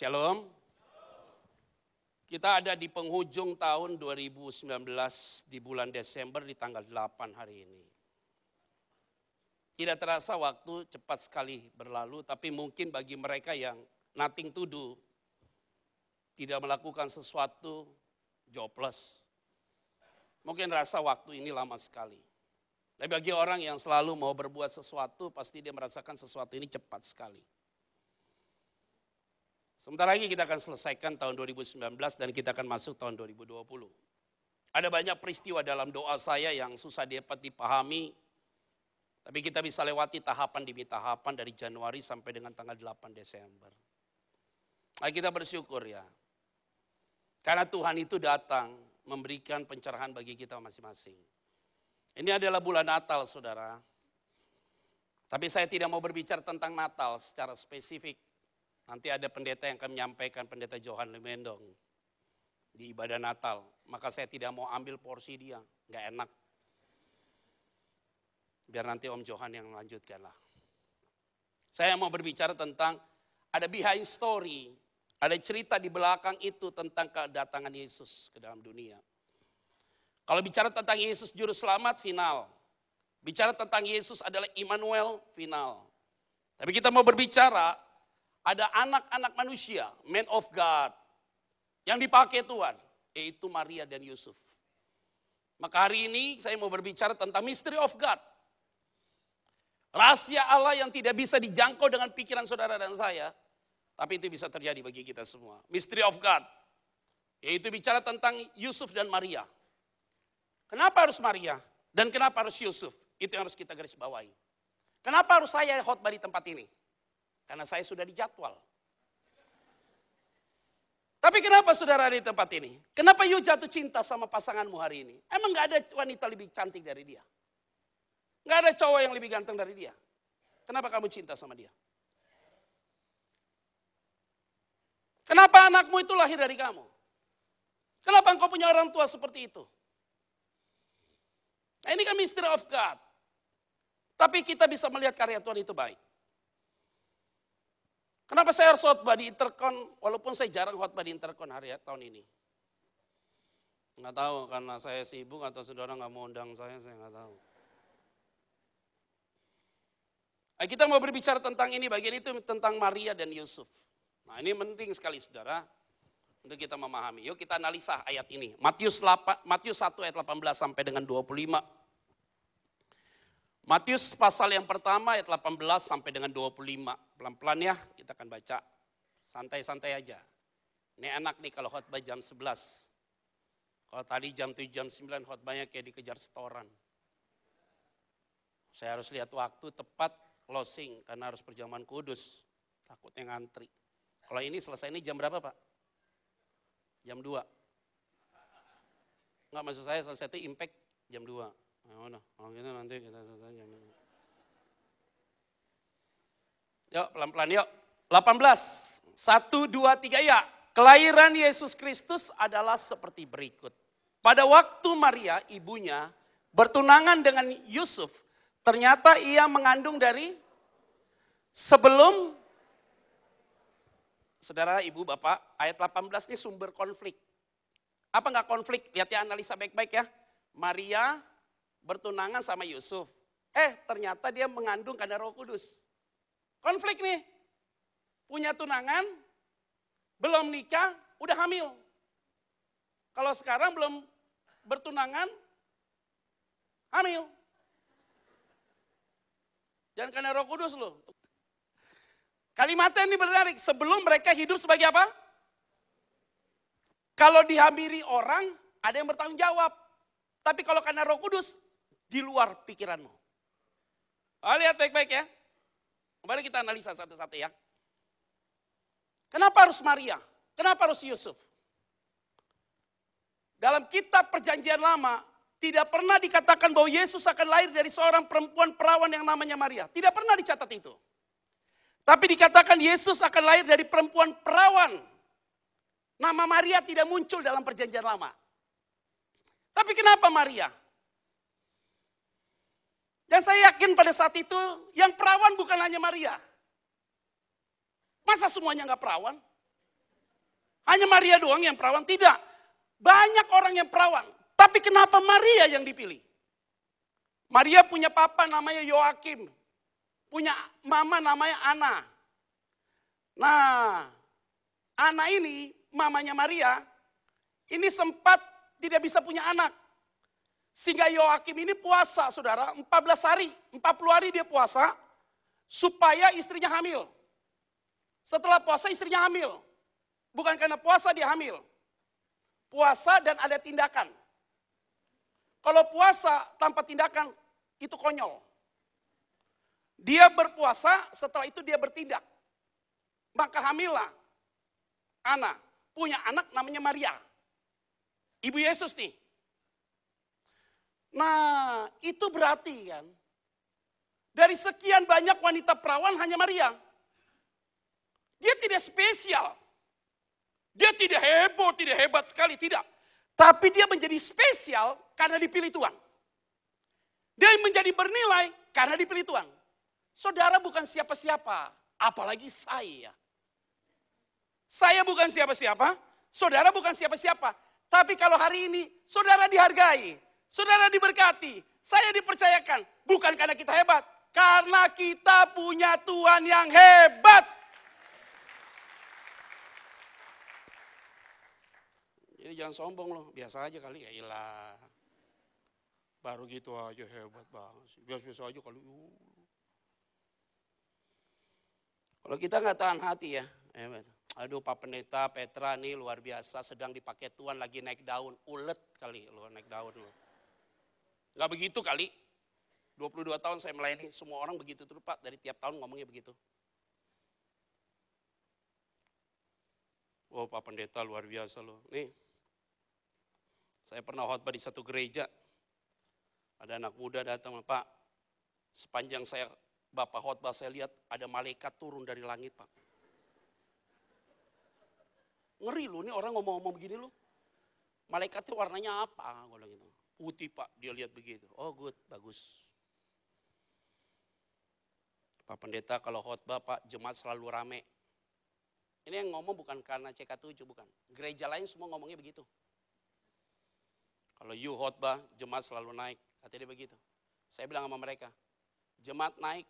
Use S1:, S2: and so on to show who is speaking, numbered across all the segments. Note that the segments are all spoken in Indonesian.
S1: Shalom. Kita ada di penghujung tahun 2019 di bulan Desember di tanggal 8 hari ini. Tidak terasa waktu cepat sekali berlalu, tapi mungkin bagi mereka yang nothing to do, tidak melakukan sesuatu, jobless. Mungkin rasa waktu ini lama sekali. Tapi bagi orang yang selalu mau berbuat sesuatu, pasti dia merasakan sesuatu ini cepat sekali. Sebentar lagi kita akan selesaikan tahun 2019 dan kita akan masuk tahun 2020. Ada banyak peristiwa dalam doa saya yang susah dapat dipahami. Tapi kita bisa lewati tahapan demi tahapan dari Januari sampai dengan tanggal 8 Desember. Mari kita bersyukur ya. Karena Tuhan itu datang memberikan pencerahan bagi kita masing-masing. Ini adalah bulan Natal saudara. Tapi saya tidak mau berbicara tentang Natal secara spesifik. Nanti ada pendeta yang akan menyampaikan pendeta Johan Lemendong di ibadah Natal. Maka saya tidak mau ambil porsi dia, nggak enak. Biar nanti Om Johan yang melanjutkan lah. Saya mau berbicara tentang ada behind story, ada cerita di belakang itu tentang kedatangan Yesus ke dalam dunia. Kalau bicara tentang Yesus juru selamat final. Bicara tentang Yesus adalah Immanuel final. Tapi kita mau berbicara ada anak-anak manusia, man of God, yang dipakai Tuhan, yaitu Maria dan Yusuf. Maka hari ini saya mau berbicara tentang mystery of God. Rahasia Allah yang tidak bisa dijangkau dengan pikiran saudara dan saya, tapi itu bisa terjadi bagi kita semua. Mystery of God, yaitu bicara tentang Yusuf dan Maria. Kenapa harus Maria dan kenapa harus Yusuf? Itu yang harus kita garis bawahi. Kenapa harus saya khotbah di tempat ini? Karena saya sudah dijadwal. Tapi kenapa saudara di tempat ini? Kenapa you jatuh cinta sama pasanganmu hari ini? Emang gak ada wanita lebih cantik dari dia? Gak ada cowok yang lebih ganteng dari dia? Kenapa kamu cinta sama dia? Kenapa anakmu itu lahir dari kamu? Kenapa engkau punya orang tua seperti itu? Nah, ini kan mystery of God. Tapi kita bisa melihat karya Tuhan itu baik. Kenapa saya harus khotbah di interkon walaupun saya jarang khotbah di interkon hari ya, tahun ini? Nggak tahu karena saya sibuk atau saudara nggak mau undang saya, saya nggak tahu. Nah, kita mau berbicara tentang ini, bagian itu tentang Maria dan Yusuf. Nah ini penting sekali saudara untuk kita memahami. Yuk kita analisa ayat ini. Matius 1 ayat 18 sampai dengan 25. Matius pasal yang pertama ayat 18 sampai dengan 25. Pelan-pelan ya, kita akan baca. Santai-santai aja. Ini enak nih kalau khotbah jam 11. Kalau tadi jam 7 jam 9 khotbahnya kayak dikejar setoran. Saya harus lihat waktu tepat closing karena harus perjamuan kudus. Takutnya ngantri. Kalau ini selesai ini jam berapa Pak? Jam 2. Enggak maksud saya selesai itu impact jam 2. Udah, kita nanti kita selesai Yuk, pelan-pelan yuk. 18. 1, 2, 3, ya. Kelahiran Yesus Kristus adalah seperti berikut. Pada waktu Maria, ibunya, bertunangan dengan Yusuf, ternyata ia mengandung dari sebelum Saudara, Ibu, Bapak, ayat 18 ini sumber konflik. Apa enggak konflik? Lihat ya analisa baik-baik ya. Maria bertunangan sama Yusuf. Eh ternyata dia mengandung karena roh kudus. Konflik nih. Punya tunangan, belum nikah, udah hamil. Kalau sekarang belum bertunangan, hamil. Jangan karena roh kudus loh. Kalimatnya ini menarik, sebelum mereka hidup sebagai apa? Kalau dihamiri orang, ada yang bertanggung jawab. Tapi kalau karena roh kudus, di luar pikiranmu. Oh, lihat baik-baik ya. Kembali kita analisa satu-satu ya. Kenapa harus Maria? Kenapa harus Yusuf? Dalam kitab perjanjian lama, tidak pernah dikatakan bahwa Yesus akan lahir dari seorang perempuan perawan yang namanya Maria. Tidak pernah dicatat itu. Tapi dikatakan Yesus akan lahir dari perempuan perawan. Nama Maria tidak muncul dalam perjanjian lama. Tapi kenapa Maria? Dan saya yakin pada saat itu yang perawan bukan hanya Maria. Masa semuanya nggak perawan? Hanya Maria doang yang perawan? Tidak. Banyak orang yang perawan. Tapi kenapa Maria yang dipilih? Maria punya papa namanya Yoakim. Punya mama namanya Ana. Nah, Ana ini, mamanya Maria, ini sempat tidak bisa punya anak. Sehingga Yoakim ini puasa saudara 14 hari, 40 hari dia puasa supaya istrinya hamil. Setelah puasa istrinya hamil. Bukan karena puasa dia hamil. Puasa dan ada tindakan. Kalau puasa tanpa tindakan itu konyol. Dia berpuasa, setelah itu dia bertindak. Maka hamillah anak, Punya anak namanya Maria. Ibu Yesus nih, Nah, itu berarti kan dari sekian banyak wanita perawan hanya Maria. Dia tidak spesial. Dia tidak heboh, tidak hebat sekali, tidak. Tapi dia menjadi spesial karena dipilih Tuhan. Dia menjadi bernilai karena dipilih Tuhan. Saudara bukan siapa-siapa, apalagi saya. Saya bukan siapa-siapa, saudara bukan siapa-siapa. Tapi kalau hari ini saudara dihargai, Saudara diberkati, saya dipercayakan bukan karena kita hebat, karena kita punya Tuhan yang hebat. Ini jangan sombong loh, biasa aja kali ya ilah. Baru gitu aja hebat banget sih. Biasa-biasa aja kali. Uh. Kalau kita nggak tahan hati ya, hebat. Aduh Pak Pendeta Petra nih luar biasa sedang dipakai Tuhan lagi naik daun. Ulet kali lu naik daun lu. Gak begitu kali. 22 tahun saya melayani, semua orang begitu tuh Pak, dari tiap tahun ngomongnya begitu. Oh Pak Pendeta luar biasa loh. Nih, saya pernah khotbah di satu gereja. Ada anak muda datang, Pak, sepanjang saya Bapak khotbah saya lihat ada malaikat turun dari langit, Pak. Ngeri loh, ini orang ngomong-ngomong begini loh. Malaikatnya warnanya apa? Gue uti pak, dia lihat begitu. Oh good, bagus. Pak pendeta kalau khotbah pak, jemaat selalu rame. Ini yang ngomong bukan karena CK7, bukan. Gereja lain semua ngomongnya begitu. Kalau you khotbah, jemaat selalu naik. katanya begitu. Saya bilang sama mereka, jemaat naik,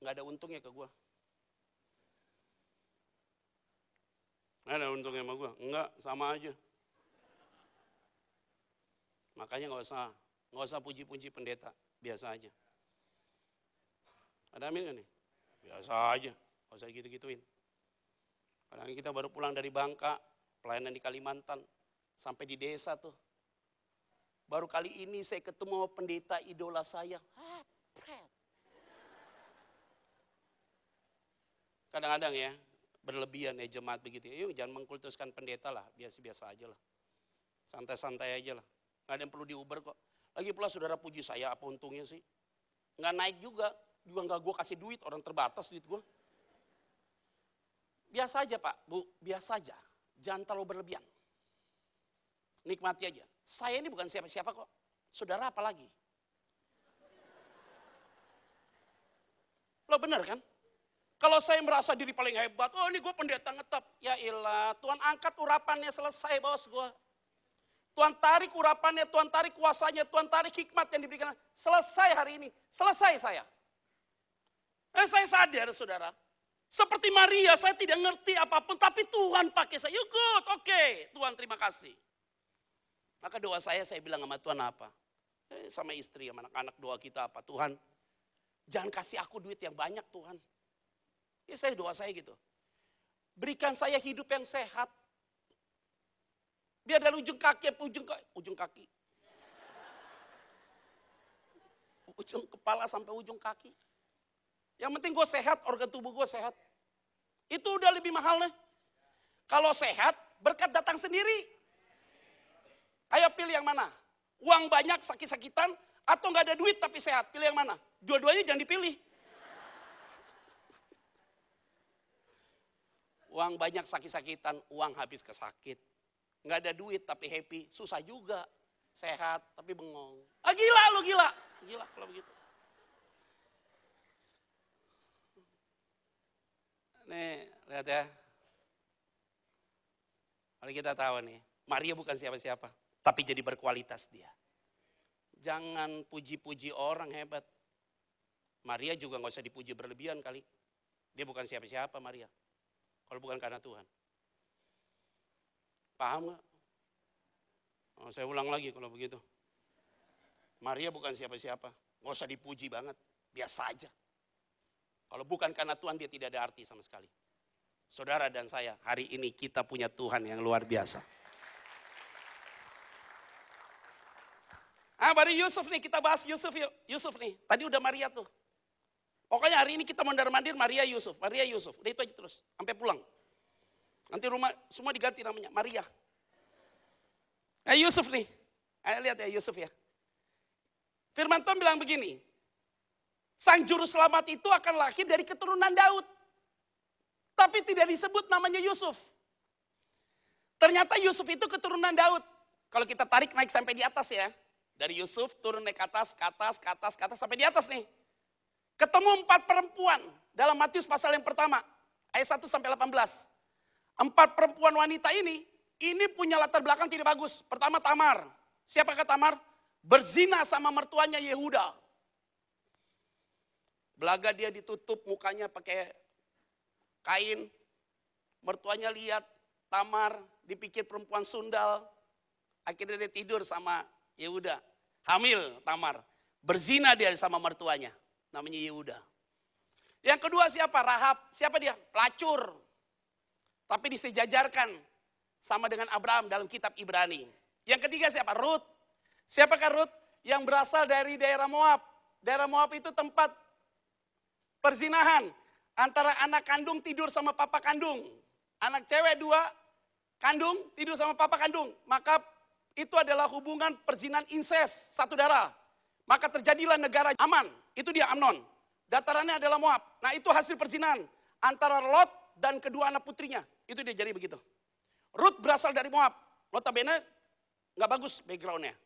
S1: nggak ada untungnya ke gue. Nggak ada untungnya sama gue. nggak sama aja. Makanya nggak usah nggak usah puji-puji pendeta, biasa aja. Ada amin gak nih? Biasa aja, nggak usah gitu-gituin. Kadang kita baru pulang dari Bangka, pelayanan di Kalimantan, sampai di desa tuh. Baru kali ini saya ketemu pendeta idola saya. Kadang-kadang ya, berlebihan ya jemaat begitu. Ya. Yuk jangan mengkultuskan pendeta lah, biasa-biasa aja lah. Santai-santai aja lah. Nggak ada yang perlu diuber kok. Lagi pula saudara puji saya, apa untungnya sih? Nggak naik juga, juga nggak gue kasih duit, orang terbatas duit gue. Biasa aja pak, bu, biasa aja. Jangan terlalu berlebihan. Nikmati aja. Saya ini bukan siapa-siapa kok. Saudara apa lagi? Lo bener kan? Kalau saya merasa diri paling hebat, oh ini gue pendeta ngetop. Ya ilah, Tuhan angkat urapannya selesai bos gue. Tuhan tarik urapannya, Tuhan tarik kuasanya, Tuhan tarik hikmat yang diberikan. Selesai hari ini, selesai saya. Eh, saya sadar saudara, seperti Maria saya tidak ngerti apapun, tapi Tuhan pakai saya. You good, oke okay. Tuhan terima kasih. Maka doa saya, saya bilang sama Tuhan apa? Eh, sama istri, sama anak-anak doa kita apa? Tuhan, jangan kasih aku duit yang banyak Tuhan. Ya saya doa saya gitu. Berikan saya hidup yang sehat, biar dari ujung kaki apa ujung kaki? Ujung kaki. Ujung kepala sampai ujung kaki. Yang penting gue sehat, organ tubuh gue sehat. Itu udah lebih mahal nih. Kalau sehat, berkat datang sendiri. Ayo pilih yang mana? Uang banyak, sakit-sakitan, atau nggak ada duit tapi sehat? Pilih yang mana? Dua-duanya jangan dipilih. uang banyak sakit-sakitan, uang habis ke sakit nggak ada duit tapi happy, susah juga. Sehat tapi bengong. Ah gila lu gila. Gila kalau begitu. Nih, lihat ya. Mari kita tahu nih, Maria bukan siapa-siapa, tapi jadi berkualitas dia. Jangan puji-puji orang hebat. Maria juga nggak usah dipuji berlebihan kali. Dia bukan siapa-siapa Maria. Kalau bukan karena Tuhan. Paham gak? Oh, saya ulang lagi kalau begitu. Maria bukan siapa-siapa. Gak usah dipuji banget. Biasa aja. Kalau bukan karena Tuhan dia tidak ada arti sama sekali. Saudara dan saya, hari ini kita punya Tuhan yang luar biasa. Ah, baru Yusuf nih, kita bahas Yusuf yuk. Yusuf nih, tadi udah Maria tuh. Pokoknya hari ini kita mondar mandir Maria Yusuf, Maria Yusuf. Udah itu aja terus, sampai pulang. Nanti rumah semua diganti namanya Maria. Nah Yusuf nih, ayo eh, lihat ya Yusuf ya. Firman Tuhan bilang begini, sang juru selamat itu akan lahir dari keturunan Daud. Tapi tidak disebut namanya Yusuf. Ternyata Yusuf itu keturunan Daud. Kalau kita tarik naik sampai di atas ya. Dari Yusuf turun naik ke atas, ke atas, ke atas, ke atas, sampai di atas nih. Ketemu empat perempuan dalam Matius pasal yang pertama. Ayat 1 sampai 18. Empat perempuan wanita ini, ini punya latar belakang tidak bagus. Pertama Tamar. Siapa kata Tamar? Berzina sama mertuanya Yehuda. Belaga dia ditutup mukanya pakai kain. Mertuanya lihat Tamar, dipikir perempuan sundal. Akhirnya dia tidur sama Yehuda. Hamil Tamar. Berzina dia sama mertuanya. Namanya Yehuda. Yang kedua siapa? Rahab. Siapa dia? Pelacur. Tapi disejajarkan sama dengan Abraham dalam kitab Ibrani. Yang ketiga siapa? Ruth. Siapakah Rut? Yang berasal dari daerah Moab. Daerah Moab itu tempat perzinahan antara anak kandung tidur sama papa kandung. Anak cewek dua, kandung tidur sama papa kandung. Maka itu adalah hubungan perzinahan inses satu darah. Maka terjadilah negara aman. Itu dia Amnon. Datarannya adalah Moab. Nah itu hasil perzinahan antara Lot dan kedua anak putrinya. Itu dia jadi begitu. Ruth berasal dari Moab. Notabene nggak bagus backgroundnya.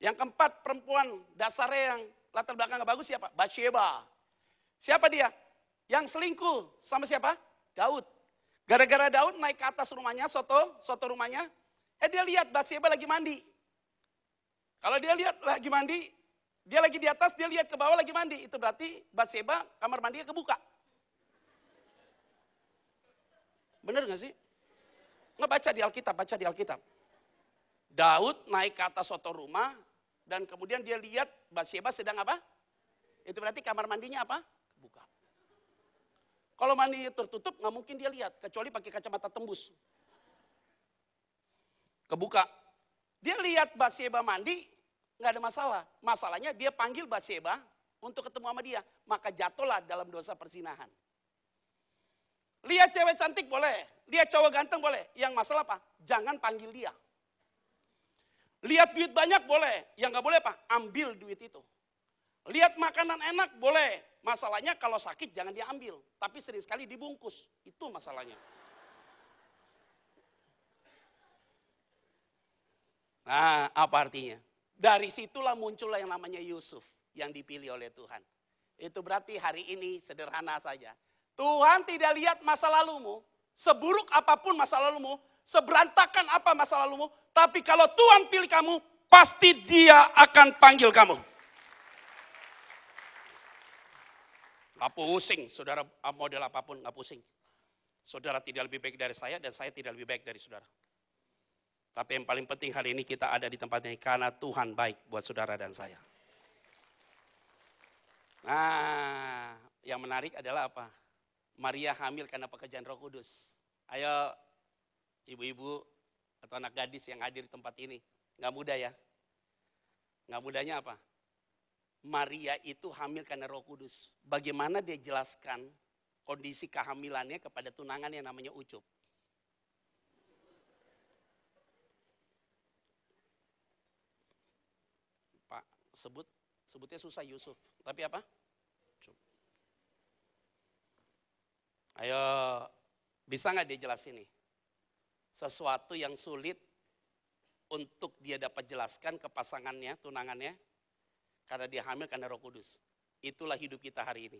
S1: Yang keempat perempuan dasarnya yang latar belakang nggak bagus siapa? Bathsheba. Siapa dia? Yang selingkuh sama siapa? Daud. Gara-gara Daud naik ke atas rumahnya, soto, soto rumahnya. Eh dia lihat Bathsheba lagi mandi. Kalau dia lihat lagi mandi, dia lagi di atas, dia lihat ke bawah lagi mandi. Itu berarti Bathsheba kamar mandinya kebuka. bener gak sih? Nggak baca di Alkitab, baca di Alkitab. Daud naik ke atas soto rumah dan kemudian dia lihat Bathsheba sedang apa? Itu berarti kamar mandinya apa? Buka. Kalau mandi tertutup nggak mungkin dia lihat kecuali pakai kacamata tembus. Kebuka. Dia lihat Bathsheba mandi nggak ada masalah. Masalahnya dia panggil Bathsheba untuk ketemu sama dia. Maka jatuhlah dalam dosa persinahan. Lihat cewek cantik boleh, lihat cowok ganteng boleh. Yang masalah apa? Jangan panggil dia. Lihat duit banyak boleh, yang gak boleh apa? Ambil duit itu. Lihat makanan enak boleh, masalahnya kalau sakit jangan diambil, tapi sering sekali dibungkus. Itu masalahnya. Nah, apa artinya? Dari situlah muncullah yang namanya Yusuf yang dipilih oleh Tuhan. Itu berarti hari ini sederhana saja. Tuhan tidak lihat masa lalumu, seburuk apapun masa lalumu, seberantakan apa masa lalumu, tapi kalau Tuhan pilih kamu, pasti dia akan panggil kamu. Gak pusing, saudara ah, model apapun gak pusing. Saudara tidak lebih baik dari saya dan saya tidak lebih baik dari saudara. Tapi yang paling penting hari ini kita ada di tempat ini karena Tuhan baik buat saudara dan saya. Nah, yang menarik adalah apa? Maria hamil karena pekerjaan Roh Kudus. Ayo ibu-ibu atau anak gadis yang hadir di tempat ini, nggak mudah ya. Nggak mudahnya apa? Maria itu hamil karena Roh Kudus. Bagaimana dia jelaskan kondisi kehamilannya kepada tunangan yang namanya Ucup? Pak, sebut sebutnya susah Yusuf. Tapi apa? Ayo, bisa nggak dia jelas ini? Sesuatu yang sulit untuk dia dapat jelaskan ke pasangannya, tunangannya, karena dia hamil karena Roh Kudus. Itulah hidup kita hari ini.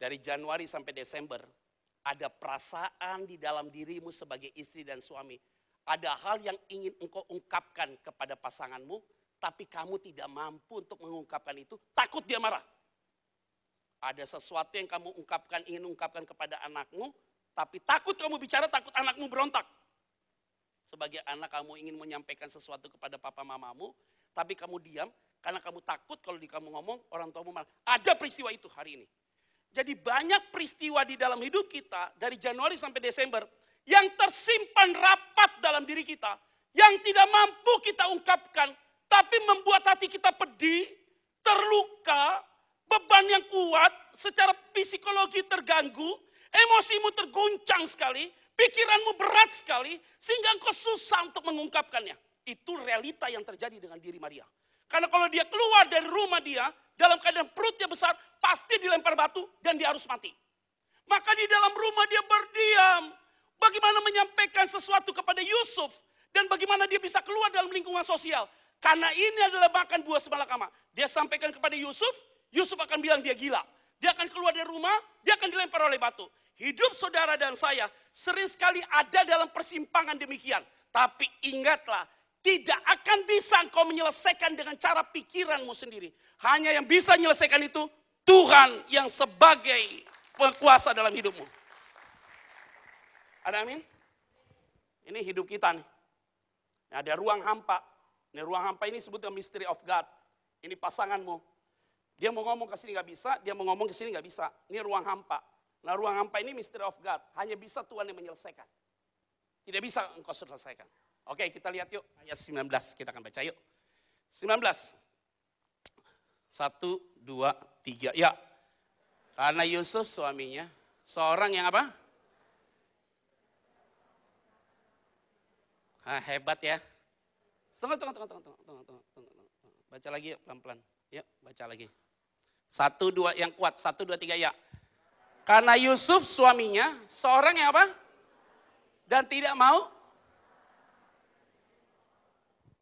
S1: Dari Januari sampai Desember, ada perasaan di dalam dirimu sebagai istri dan suami. Ada hal yang ingin engkau ungkapkan kepada pasanganmu, tapi kamu tidak mampu untuk mengungkapkan itu, takut dia marah. Ada sesuatu yang kamu ungkapkan, ingin ungkapkan kepada anakmu, tapi takut kamu bicara, takut anakmu berontak. Sebagai anak kamu ingin menyampaikan sesuatu kepada papa mamamu, tapi kamu diam karena kamu takut kalau di kamu ngomong orang tuamu malah. Ada peristiwa itu hari ini. Jadi banyak peristiwa di dalam hidup kita dari Januari sampai Desember yang tersimpan rapat dalam diri kita, yang tidak mampu kita ungkapkan, tapi membuat hati kita pedih, terluka, beban yang kuat, secara psikologi terganggu, emosimu terguncang sekali, pikiranmu berat sekali, sehingga engkau susah untuk mengungkapkannya. Itu realita yang terjadi dengan diri Maria. Karena kalau dia keluar dari rumah dia, dalam keadaan perutnya besar, pasti dilempar batu dan dia harus mati. Maka di dalam rumah dia berdiam. Bagaimana menyampaikan sesuatu kepada Yusuf. Dan bagaimana dia bisa keluar dalam lingkungan sosial. Karena ini adalah bahkan buah semalakama. Dia sampaikan kepada Yusuf, Yusuf akan bilang dia gila. Dia akan keluar dari rumah, dia akan dilempar oleh batu. Hidup saudara dan saya sering sekali ada dalam persimpangan demikian. Tapi ingatlah, tidak akan bisa engkau menyelesaikan dengan cara pikiranmu sendiri. Hanya yang bisa menyelesaikan itu Tuhan yang sebagai penguasa dalam hidupmu. Ada amin? Ini hidup kita nih. Nah, ada ruang hampa. Ini ruang hampa ini sebutnya mystery of God. Ini pasanganmu, dia mau ngomong ke sini nggak bisa, dia mau ngomong ke sini nggak bisa. Ini ruang hampa. Nah ruang hampa ini mystery of God. Hanya bisa Tuhan yang menyelesaikan. Tidak bisa engkau selesaikan. Oke kita lihat yuk ayat 19 kita akan baca yuk. 19. satu, dua, tiga, Ya. Karena Yusuf suaminya seorang yang apa? Nah, hebat ya. Tunggu, tunggu, tunggu, tunggu, tunggu, tunggu, tunggu, Baca lagi pelan-pelan. Yuk, baca lagi. Satu dua yang kuat, satu dua tiga ya. Karena Yusuf suaminya seorang yang apa? Dan tidak mau.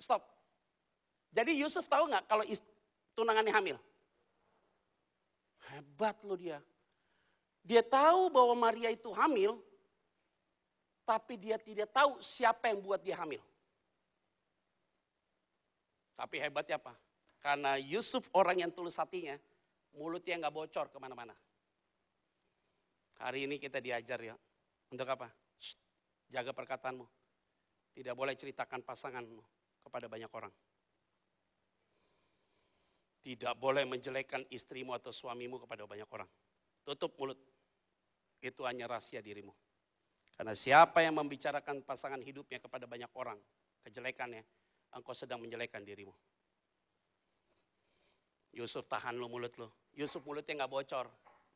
S1: Stop. Jadi Yusuf tahu nggak kalau tunangannya hamil? Hebat loh dia. Dia tahu bahwa Maria itu hamil, tapi dia tidak tahu siapa yang buat dia hamil. Tapi hebatnya apa? Karena Yusuf orang yang tulus hatinya, mulutnya nggak bocor kemana-mana. Hari ini kita diajar ya, untuk apa? Shh, jaga perkataanmu. Tidak boleh ceritakan pasanganmu kepada banyak orang. Tidak boleh menjelekkan istrimu atau suamimu kepada banyak orang. Tutup mulut. Itu hanya rahasia dirimu. Karena siapa yang membicarakan pasangan hidupnya kepada banyak orang, kejelekannya, engkau sedang menjelekkan dirimu. Yusuf tahan lo mulut lo. Yusuf mulutnya nggak bocor.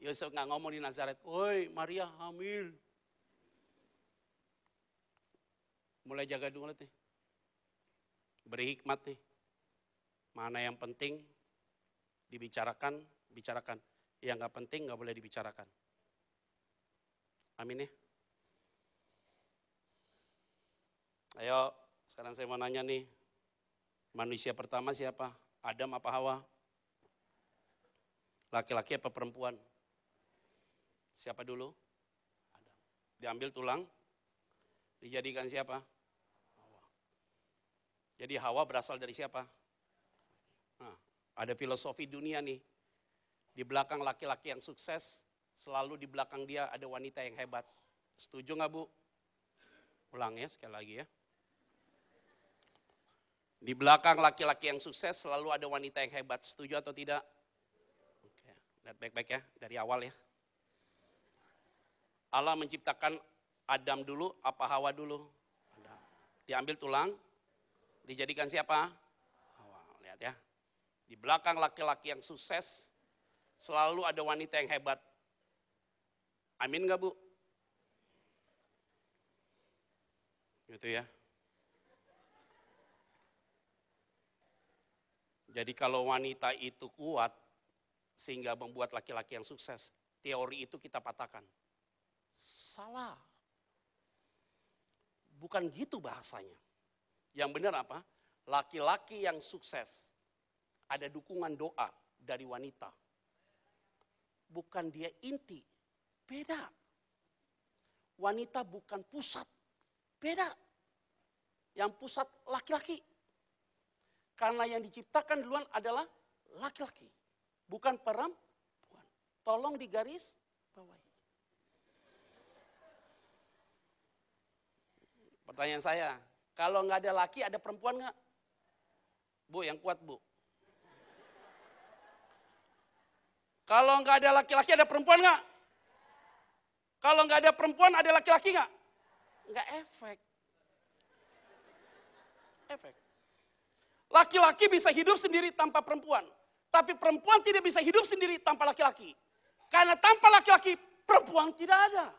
S1: Yusuf nggak ngomong di Nazaret, woi Maria hamil. Mulai jaga mulut nih. Beri hikmat nih. Mana yang penting dibicarakan, bicarakan. Yang nggak penting nggak boleh dibicarakan. Amin ya. Ayo, sekarang saya mau nanya nih. Manusia pertama siapa? Adam apa Hawa? Laki-laki apa perempuan? Siapa dulu? Diambil tulang, dijadikan siapa? Hawa. Jadi Hawa berasal dari siapa? Nah, ada filosofi dunia nih. Di belakang laki-laki yang sukses, selalu di belakang dia ada wanita yang hebat. Setuju nggak Bu? Ulang ya sekali lagi ya. Di belakang laki-laki yang sukses selalu ada wanita yang hebat. Setuju atau tidak? Lihat baik-baik ya, dari awal ya. Allah menciptakan Adam dulu, apa Hawa dulu? Adam. Diambil tulang, dijadikan siapa? Hawa, lihat ya. Di belakang laki-laki yang sukses, selalu ada wanita yang hebat. Amin gak bu? Gitu ya. Jadi kalau wanita itu kuat, sehingga membuat laki-laki yang sukses. Teori itu kita patahkan. Salah. Bukan gitu bahasanya. Yang benar apa? Laki-laki yang sukses ada dukungan doa dari wanita. Bukan dia inti, beda. Wanita bukan pusat, beda. Yang pusat laki-laki. Karena yang diciptakan duluan adalah laki-laki bukan perempuan. Tolong digaris bawahi. Pertanyaan saya, kalau nggak ada laki ada perempuan nggak? Bu, yang kuat bu. Kalau nggak ada laki-laki ada perempuan nggak? Kalau nggak ada perempuan ada laki-laki nggak? Nggak efek. Efek. Laki-laki bisa hidup sendiri tanpa perempuan. Tapi perempuan tidak bisa hidup sendiri tanpa laki-laki. Karena tanpa laki-laki perempuan tidak ada.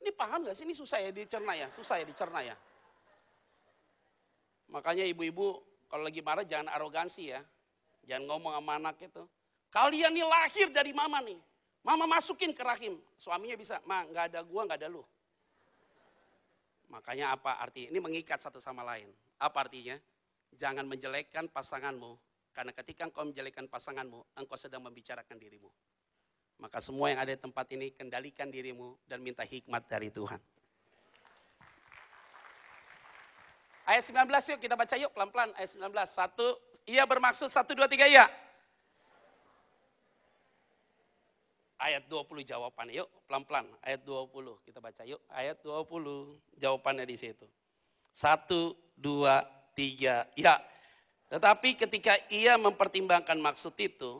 S1: Ini paham gak sih? Ini susah ya dicerna ya, susah ya dicerna ya. Makanya ibu-ibu kalau lagi marah jangan arogansi ya. Jangan ngomong sama anak itu. Kalian ini lahir dari mama nih. Mama masukin ke rahim. Suaminya bisa, ma gak ada gua gak ada lu. Makanya apa arti? Ini mengikat satu sama lain. Apa artinya? Jangan menjelekkan pasanganmu karena ketika engkau menjelekan pasanganmu, engkau sedang membicarakan dirimu. Maka semua yang ada di tempat ini, kendalikan dirimu dan minta hikmat dari Tuhan. Ayat 19 yuk kita baca yuk pelan-pelan ayat 19. Satu, iya bermaksud satu dua tiga iya. Ayat 20 jawabannya yuk pelan-pelan. Ayat 20 kita baca yuk. Ayat 20 jawabannya di situ. Satu, dua, tiga, ya. Tetapi ketika ia mempertimbangkan maksud itu,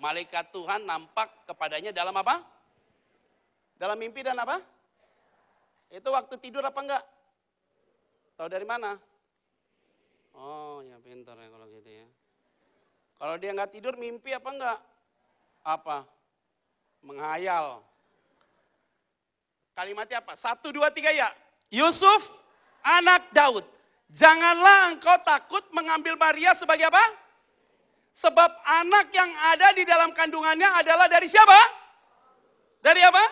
S1: malaikat Tuhan nampak kepadanya dalam apa? Dalam mimpi dan apa? Itu waktu tidur apa enggak? Tahu dari mana? Oh ya pintar ya kalau gitu ya. Kalau dia enggak tidur mimpi apa enggak? Apa? Menghayal. Kalimatnya apa? Satu, dua, tiga ya. Yusuf anak Daud. Janganlah engkau takut mengambil Maria sebagai apa? Sebab anak yang ada di dalam kandungannya adalah dari siapa? Dari apa?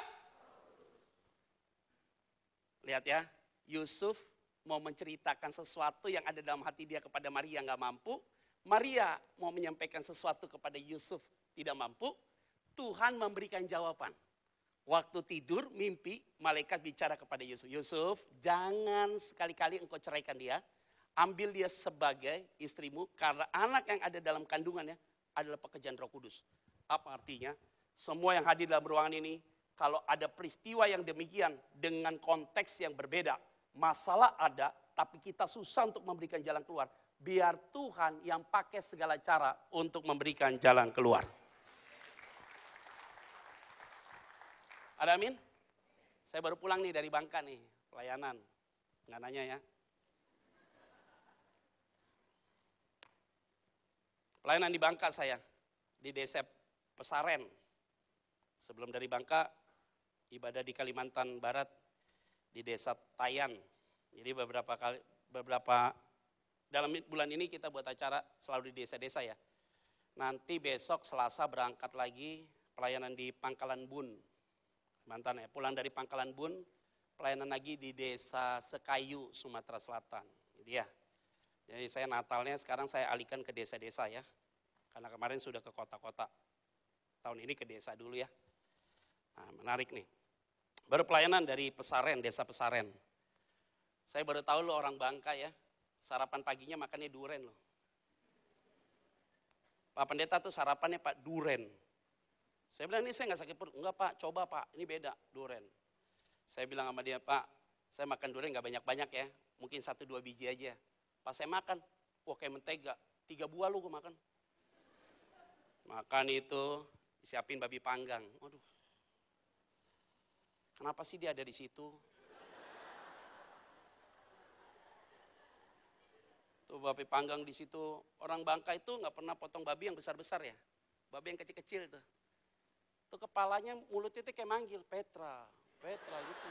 S1: Lihat ya, Yusuf mau menceritakan sesuatu yang ada dalam hati dia kepada Maria nggak mampu. Maria mau menyampaikan sesuatu kepada Yusuf tidak mampu. Tuhan memberikan jawaban. Waktu tidur, mimpi, malaikat bicara kepada Yusuf. Yusuf, jangan sekali-kali engkau ceraikan dia. Ambil dia sebagai istrimu karena anak yang ada dalam kandungannya adalah pekerjaan roh kudus. Apa artinya? Semua yang hadir dalam ruangan ini, kalau ada peristiwa yang demikian dengan konteks yang berbeda, masalah ada, tapi kita susah untuk memberikan jalan keluar. Biar Tuhan yang pakai segala cara untuk memberikan jalan keluar. Ada amin? Saya baru pulang nih dari Bangka nih, pelayanan. Nggak nanya ya. Pelayanan di Bangka saya, di desa Pesaren. Sebelum dari Bangka, ibadah di Kalimantan Barat, di desa Tayan. Jadi beberapa kali, beberapa dalam bulan ini kita buat acara selalu di desa-desa ya. Nanti besok Selasa berangkat lagi pelayanan di Pangkalan Bun, mantan ya, pulang dari Pangkalan Bun, pelayanan lagi di desa Sekayu, Sumatera Selatan. ini ya, jadi saya Natalnya sekarang saya alihkan ke desa-desa ya, karena kemarin sudah ke kota-kota. Tahun ini ke desa dulu ya. Nah, menarik nih. Baru pelayanan dari Pesaren, desa Pesaren. Saya baru tahu lo orang Bangka ya, sarapan paginya makannya duren loh. Pak Pendeta tuh sarapannya Pak Duren. Saya bilang, ini saya nggak sakit perut. Enggak pak, coba pak, ini beda, duren. Saya bilang sama dia, pak, saya makan duren nggak banyak-banyak ya. Mungkin satu dua biji aja. Pas saya makan, wah kayak mentega. Tiga buah lu gue makan. Makan itu, disiapin babi panggang. Waduh, kenapa sih dia ada di situ? Tuh babi panggang di situ. Orang Bangka itu nggak pernah potong babi yang besar-besar ya. Babi yang kecil-kecil tuh tuh kepalanya mulutnya itu kayak manggil Petra, Petra gitu.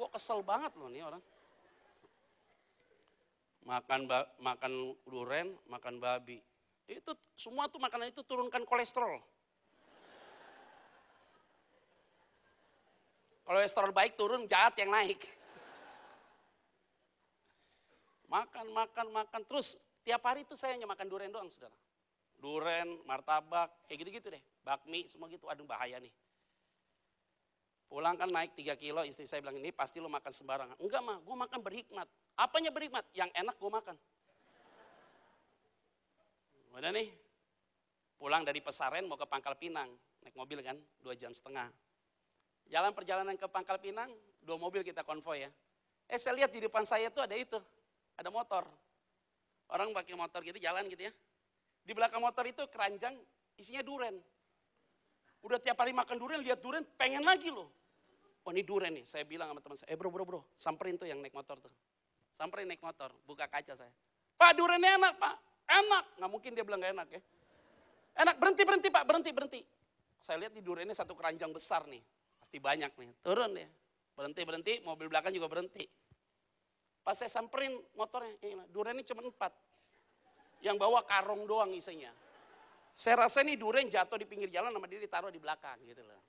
S1: Gue kesel banget loh nih orang. Makan makan duren, makan babi. Itu semua tuh makanan itu turunkan kolesterol. Kalau Kolesterol baik turun, jahat yang naik. Makan, makan, makan. Terus tiap hari itu saya hanya makan durian doang, saudara duren, martabak, kayak gitu-gitu deh. Bakmi, semua gitu. Aduh bahaya nih. Pulang kan naik 3 kilo, istri saya bilang, ini pasti lo makan sembarangan. Enggak mah, gue makan berhikmat. Apanya berhikmat? Yang enak gue makan. Udah nih, pulang dari Pesaren mau ke Pangkal Pinang. Naik mobil kan, 2 jam setengah. Jalan perjalanan ke Pangkal Pinang, dua mobil kita konvoy ya. Eh saya lihat di depan saya tuh ada itu, ada motor. Orang pakai motor gitu jalan gitu ya. Di belakang motor itu keranjang isinya duren. Udah tiap hari makan duren, lihat duren, pengen lagi loh. Oh ini duren nih, saya bilang sama teman saya, eh bro bro bro, samperin tuh yang naik motor tuh. Samperin naik motor, buka kaca saya. Pak durennya enak pak, enak. Nggak mungkin dia bilang gak enak ya. Enak, berhenti berhenti pak, berhenti berhenti. Saya lihat di ini satu keranjang besar nih, pasti banyak nih. Turun ya, berhenti berhenti, mobil belakang juga berhenti. Pas saya samperin motornya, ini cuma empat. Yang bawa karung doang isinya. Saya rasa ini durian jatuh di pinggir jalan sama dia ditaruh di belakang gitu loh.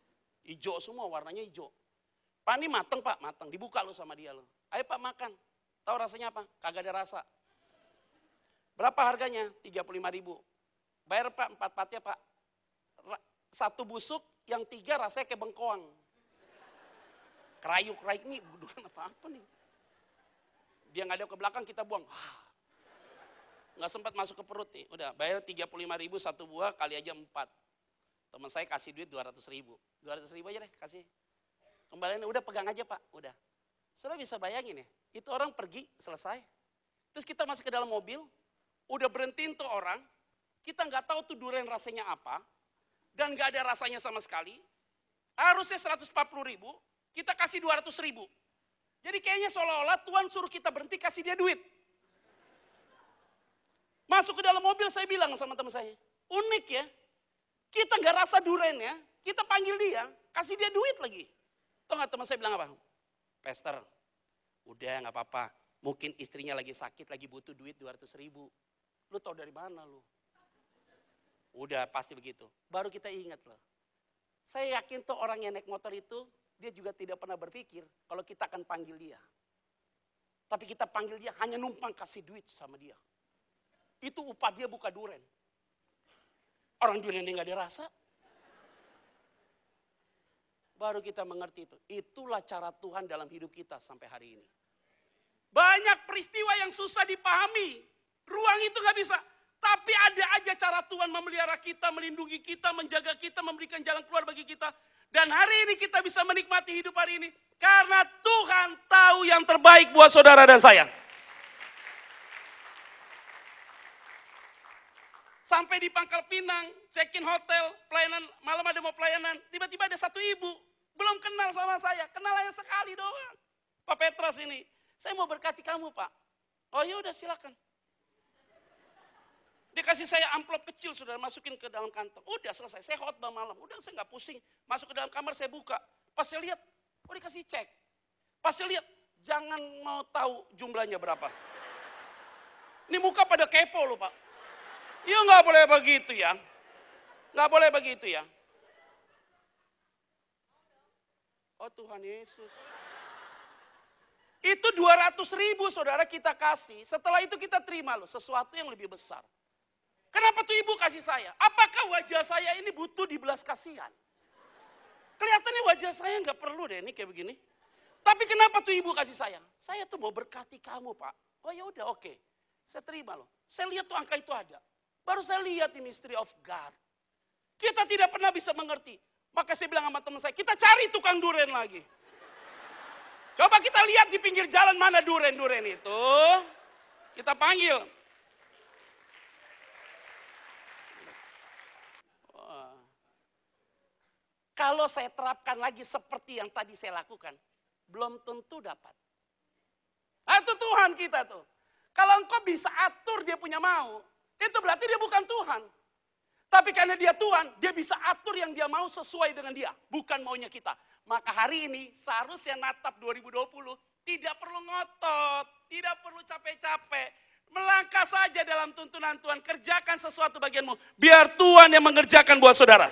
S1: Ijo semua, warnanya ijo. Pak ini mateng pak, mateng. Dibuka lo sama dia lo. Ayo pak makan. Tahu rasanya apa? Kagak ada rasa. Berapa harganya? 35 ribu. Bayar pak, empat patnya pak. Satu busuk, yang tiga rasanya kayak bengkoang. Kerayuk-kerayuk ini, apa-apa nih. Dia nggak ada ke belakang kita buang nggak sempat masuk ke perut nih. Udah bayar 35 ribu satu buah kali aja empat. Teman saya kasih duit 200 ribu. 200 ribu aja deh kasih. Kembaliannya udah pegang aja pak, udah. Sudah bisa bayangin ya, itu orang pergi selesai. Terus kita masuk ke dalam mobil, udah berhentiin tuh orang. Kita nggak tahu tuh durian rasanya apa. Dan nggak ada rasanya sama sekali. Harusnya 140 ribu, kita kasih 200 ribu. Jadi kayaknya seolah-olah Tuhan suruh kita berhenti kasih dia duit. Masuk ke dalam mobil saya bilang sama teman saya, unik ya, kita nggak rasa duren ya, kita panggil dia, kasih dia duit lagi. Tuh nggak teman saya bilang apa? Pester, udah nggak apa-apa, mungkin istrinya lagi sakit, lagi butuh duit 200 ribu. Lu tau dari mana lu? Udah pasti begitu. Baru kita ingat loh. Saya yakin tuh orang yang naik motor itu, dia juga tidak pernah berpikir kalau kita akan panggil dia. Tapi kita panggil dia hanya numpang kasih duit sama dia. Itu upah dia buka duren. Orang duren ini gak dirasa. Baru kita mengerti itu. Itulah cara Tuhan dalam hidup kita sampai hari ini. Banyak peristiwa yang susah dipahami. Ruang itu gak bisa. Tapi ada aja cara Tuhan memelihara kita, melindungi kita, menjaga kita, memberikan jalan keluar bagi kita. Dan hari ini kita bisa menikmati hidup hari ini. Karena Tuhan tahu yang terbaik buat saudara dan saya. Sampai di Pangkal Pinang, check-in hotel, pelayanan, malam ada mau pelayanan. Tiba-tiba ada satu ibu, belum kenal sama saya, kenal hanya sekali doang. Pak Petras ini, saya mau berkati kamu Pak. Oh ya udah silakan. Dia kasih saya amplop kecil, sudah masukin ke dalam kantong. Udah selesai, saya khotbah malam. Udah saya nggak pusing, masuk ke dalam kamar saya buka. Pas saya lihat, oh kasih cek. Pas saya lihat, jangan mau tahu jumlahnya berapa. Ini muka pada kepo loh pak. Ya nggak boleh begitu ya. Nggak boleh begitu ya. Oh Tuhan Yesus. Itu 200 ribu saudara kita kasih. Setelah itu kita terima loh sesuatu yang lebih besar. Kenapa tuh ibu kasih saya? Apakah wajah saya ini butuh dibelas kasihan? Kelihatannya wajah saya nggak perlu deh ini kayak begini. Tapi kenapa tuh ibu kasih saya? Saya tuh mau berkati kamu pak. Oh ya udah oke. Okay. Saya terima loh. Saya lihat tuh angka itu ada. Baru saya lihat di mystery of God. Kita tidak pernah bisa mengerti. Maka saya bilang sama teman saya, kita cari tukang duren lagi. Coba kita lihat di pinggir jalan mana duren-duren itu. Kita panggil. Kalau saya terapkan lagi seperti yang tadi saya lakukan, belum tentu dapat. Atau itu Tuhan kita tuh. Kalau engkau bisa atur dia punya mau, itu berarti dia bukan Tuhan. Tapi karena dia Tuhan, dia bisa atur yang dia mau sesuai dengan dia. Bukan maunya kita. Maka hari ini seharusnya Natap 2020 tidak perlu ngotot, tidak perlu capek-capek. Melangkah saja dalam tuntunan Tuhan, kerjakan sesuatu bagianmu. Biar Tuhan yang mengerjakan buat saudara.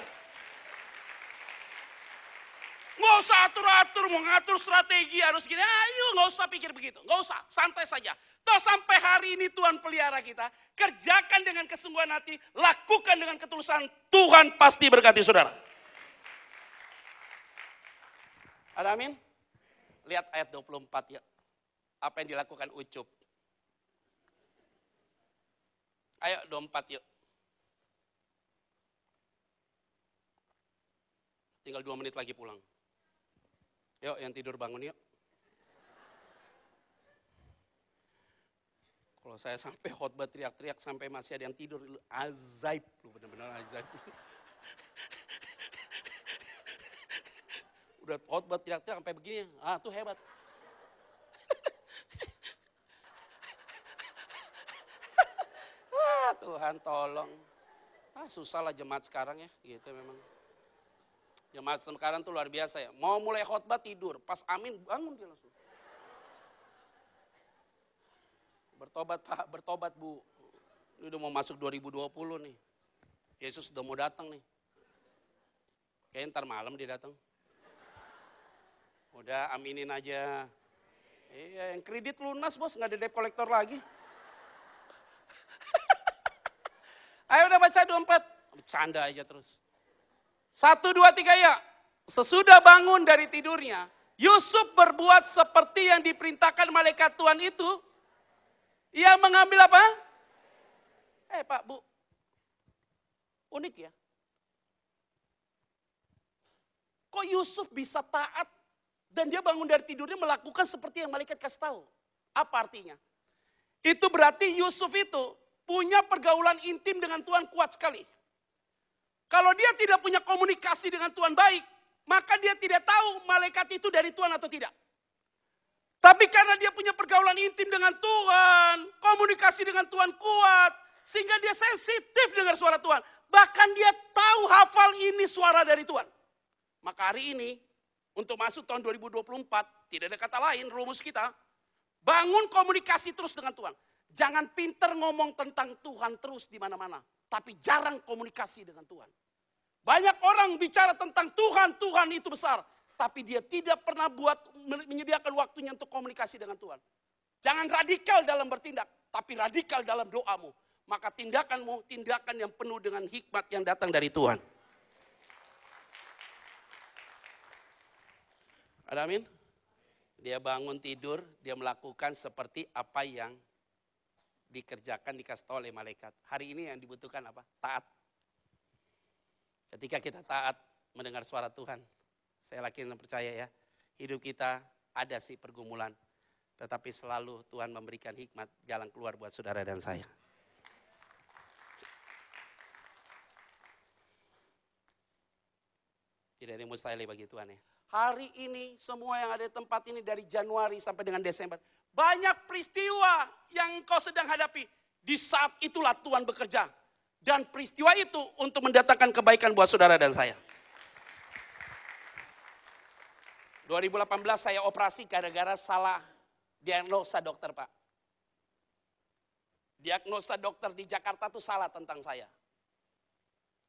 S1: Nggak usah atur-atur, mau ngatur strategi harus gini. Ayo nggak usah pikir begitu, nggak usah, santai saja. Toh sampai hari ini Tuhan pelihara kita, kerjakan dengan kesungguhan hati, lakukan dengan ketulusan, Tuhan pasti berkati saudara. Ada amin? Lihat ayat 24 ya. Apa yang dilakukan Ucup. Ayo 24 yuk. Tinggal dua menit lagi pulang. Yuk yang tidur bangun yuk. Kalau saya sampai khotbah teriak-teriak sampai masih ada yang tidur, azaib lu benar-benar azaib. Udah khotbah teriak-teriak sampai begini, ah tuh hebat. ah, Tuhan tolong. Ah, susah lah jemaat sekarang ya, gitu memang. Jemaat ya, sekarang tuh luar biasa ya. Mau mulai khotbah tidur, pas amin bangun dia langsung. Bertobat Pak, bertobat Bu. Ini udah mau masuk 2020 nih. Yesus udah mau datang nih. Kayaknya ntar malam dia datang. Udah aminin aja. Iya, yang kredit lunas bos, nggak ada debt collector lagi. Ayo udah baca 24. Bercanda aja terus. Satu, dua, tiga ya. Sesudah bangun dari tidurnya, Yusuf berbuat seperti yang diperintahkan malaikat Tuhan itu. Ia mengambil apa? Eh Pak, Bu. Unik ya. Kok Yusuf bisa taat dan dia bangun dari tidurnya melakukan seperti yang malaikat kasih tahu? Apa artinya? Itu berarti Yusuf itu punya pergaulan intim dengan Tuhan kuat sekali. Kalau dia tidak punya komunikasi dengan Tuhan baik, maka dia tidak tahu malaikat itu dari Tuhan atau tidak. Tapi karena dia punya pergaulan intim dengan Tuhan, komunikasi dengan Tuhan kuat, sehingga dia sensitif dengar suara Tuhan. Bahkan dia tahu hafal ini suara dari Tuhan. Maka hari ini, untuk masuk tahun 2024, tidak ada kata lain rumus kita. Bangun komunikasi terus dengan Tuhan. Jangan pinter ngomong tentang Tuhan terus di mana-mana tapi jarang komunikasi dengan Tuhan. Banyak orang bicara tentang Tuhan, Tuhan itu besar, tapi dia tidak pernah buat menyediakan waktunya untuk komunikasi dengan Tuhan. Jangan radikal dalam bertindak, tapi radikal dalam doamu. Maka tindakanmu tindakan yang penuh dengan hikmat yang datang dari Tuhan. Ada amin? Dia bangun tidur, dia melakukan seperti apa yang dikerjakan, dikasih tahu oleh malaikat. Hari ini yang dibutuhkan apa? Taat. Ketika kita taat mendengar suara Tuhan, saya yakin dan percaya ya, hidup kita ada sih pergumulan. Tetapi selalu Tuhan memberikan hikmat jalan keluar buat saudara dan saya. Tidak ada yang mustahil ya bagi Tuhan ya. Hari ini semua yang ada di tempat ini dari Januari sampai dengan Desember. Banyak peristiwa yang kau sedang hadapi. Di saat itulah Tuhan bekerja. Dan peristiwa itu untuk mendatangkan kebaikan buat saudara dan saya. 2018 saya operasi gara-gara salah diagnosa dokter Pak. Diagnosa dokter di Jakarta itu salah tentang saya.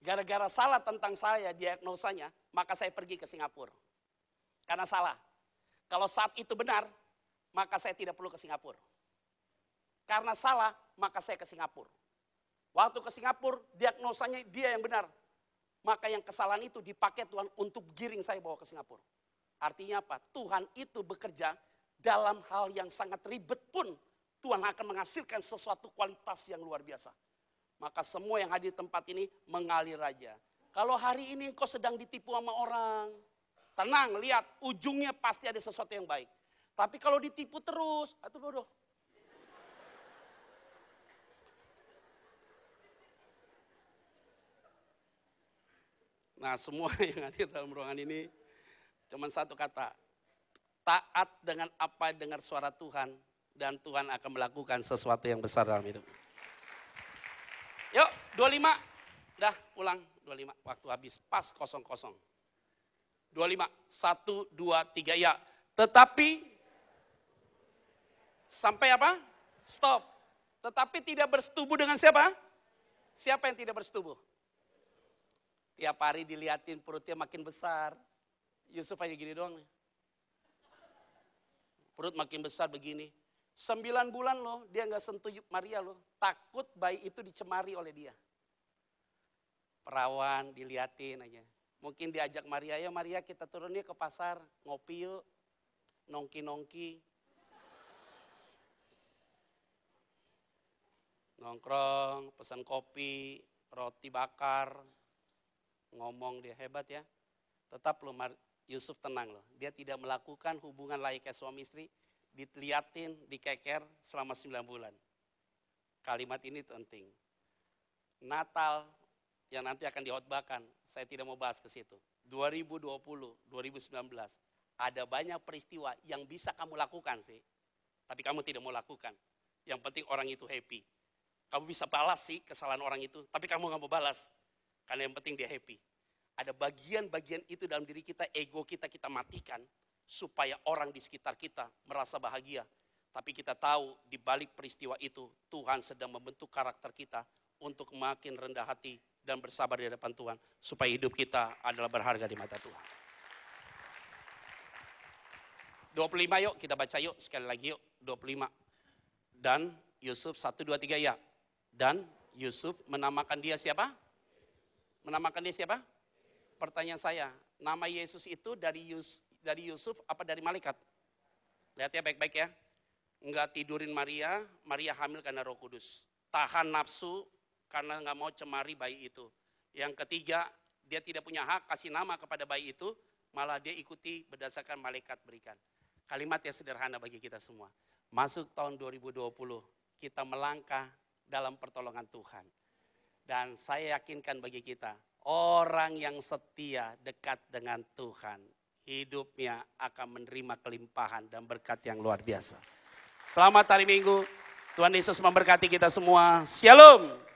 S1: Gara-gara salah tentang saya diagnosanya, maka saya pergi ke Singapura. Karena salah. Kalau saat itu benar, maka saya tidak perlu ke Singapura. Karena salah, maka saya ke Singapura. Waktu ke Singapura, diagnosanya dia yang benar. Maka yang kesalahan itu dipakai Tuhan untuk giring saya bawa ke Singapura. Artinya apa? Tuhan itu bekerja dalam hal yang sangat ribet pun Tuhan akan menghasilkan sesuatu kualitas yang luar biasa. Maka semua yang hadir di tempat ini mengalir aja. Kalau hari ini engkau sedang ditipu sama orang, tenang lihat ujungnya pasti ada sesuatu yang baik. Tapi kalau ditipu terus, itu bodoh. Nah semua yang hadir dalam ruangan ini cuman satu kata. Taat dengan apa dengar suara Tuhan dan Tuhan akan melakukan sesuatu yang besar dalam hidup. Yuk 25, dah pulang 25, waktu habis pas kosong-kosong. 25, 1, 2, 3 ya. Tetapi Sampai apa? Stop. Tetapi tidak bersetubuh dengan siapa? Siapa yang tidak bersetubuh? Tiap hari dilihatin perutnya makin besar. Yusuf hanya gini doang nih. Perut makin besar begini. Sembilan bulan loh dia nggak sentuh Maria loh. Takut bayi itu dicemari oleh dia. Perawan dilihatin aja. Mungkin diajak Maria, ya Maria kita turun ke pasar, ngopi yuk, nongki-nongki. Nongkrong, pesan kopi, roti bakar, ngomong dia hebat ya. Tetap loh Yusuf tenang loh. Dia tidak melakukan hubungan layaknya suami istri, diliatin, dikeker selama 9 bulan. Kalimat ini penting. Natal yang nanti akan dihotbahkan, saya tidak mau bahas ke situ. 2020, 2019, ada banyak peristiwa yang bisa kamu lakukan sih, tapi kamu tidak mau lakukan. Yang penting orang itu happy. Kamu bisa balas sih kesalahan orang itu, tapi kamu nggak mau balas. Karena yang penting dia happy. Ada bagian-bagian itu dalam diri kita, ego kita kita matikan supaya orang di sekitar kita merasa bahagia. Tapi kita tahu di balik peristiwa itu Tuhan sedang membentuk karakter kita untuk makin rendah hati dan bersabar di hadapan Tuhan supaya hidup kita adalah berharga di mata Tuhan. 25 yuk kita baca yuk sekali lagi yuk 25 dan Yusuf 1 2 3 ya. Dan Yusuf menamakan dia siapa? Menamakan dia siapa? Pertanyaan saya, nama Yesus itu dari Yus, dari Yusuf apa dari malaikat? Lihat ya baik-baik ya. Enggak tidurin Maria, Maria hamil karena Roh Kudus. Tahan nafsu karena enggak mau cemari bayi itu. Yang ketiga, dia tidak punya hak kasih nama kepada bayi itu, malah dia ikuti berdasarkan malaikat berikan. Kalimat yang sederhana bagi kita semua. Masuk tahun 2020, kita melangkah dalam pertolongan Tuhan. Dan saya yakinkan bagi kita, orang yang setia dekat dengan Tuhan, hidupnya akan menerima kelimpahan dan berkat yang luar biasa. Selamat hari Minggu. Tuhan Yesus memberkati kita semua. Shalom.